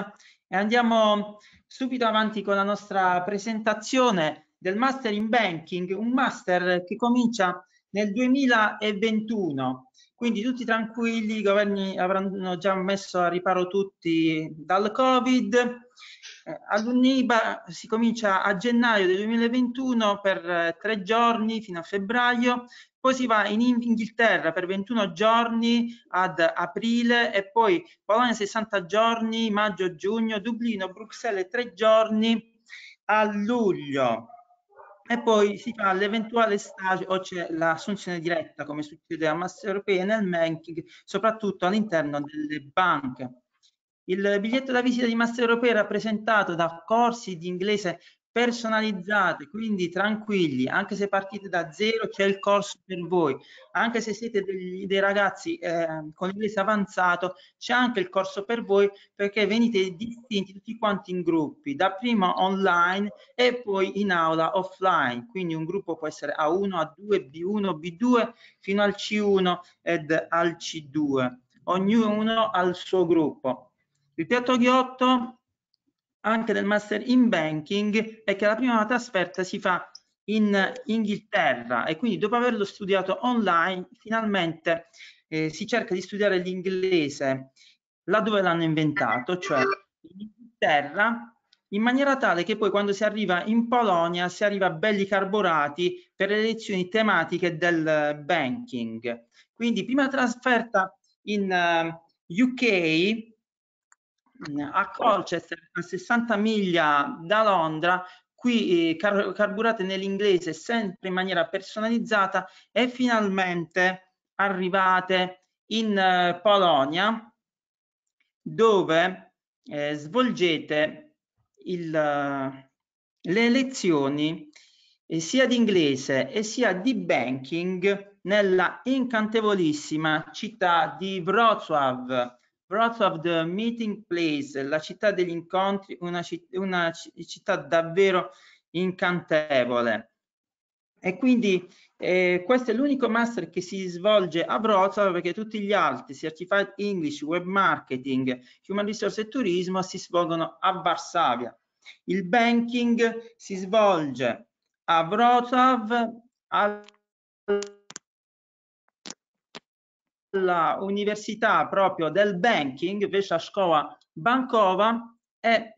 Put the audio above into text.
conferenza e andiamo subito avanti con la nostra presentazione del Master in Banking, un master che comincia nel 2021. Quindi tutti tranquilli, i governi avranno già messo a riparo tutti dal Covid eh, All'UNIBA si comincia a gennaio del 2021 per eh, tre giorni fino a febbraio, poi si va in Inghilterra per 21 giorni ad aprile e poi Polonia 60 giorni, maggio, giugno, Dublino, Bruxelles 3 giorni a luglio e poi si fa l'eventuale stage o c'è l'assunzione diretta come succede a Massa Europea nel banking soprattutto all'interno delle banche il biglietto da visita di Master Europeo è rappresentato da corsi di inglese personalizzati, quindi tranquilli, anche se partite da zero c'è il corso per voi, anche se siete degli, dei ragazzi eh, con inglese avanzato c'è anche il corso per voi perché venite distinti tutti quanti in gruppi, da prima online e poi in aula offline, quindi un gruppo può essere A1, A2, B1, B2 fino al C1 ed al C2, ognuno al suo gruppo. Il teatro ghiotto anche del master in banking è che la prima trasferta si fa in Inghilterra e quindi dopo averlo studiato online finalmente eh, si cerca di studiare l'inglese laddove l'hanno inventato, cioè in Inghilterra, in maniera tale che poi quando si arriva in Polonia si arriva belli carburati per le lezioni tematiche del banking. Quindi prima trasferta in uh, eh, UK a Colchester, a 60 miglia da Londra, qui eh, car carburate nell'inglese sempre in maniera personalizzata e finalmente arrivate in eh, Polonia dove eh, svolgete il, eh, le lezioni eh, sia di inglese e sia di banking nella incantevolissima città di Wrocław of the Meeting Place, la città degli incontri, una, citt una città davvero incantevole. E quindi eh, questo è l'unico master che si svolge a Wrocław perché tutti gli altri, Certified English, Web Marketing, Human Resource e Turismo, si svolgono a Varsavia. Il banking si svolge a Wrocław, al alla Università proprio del Banking, Wyższa Szkoła Bankowa e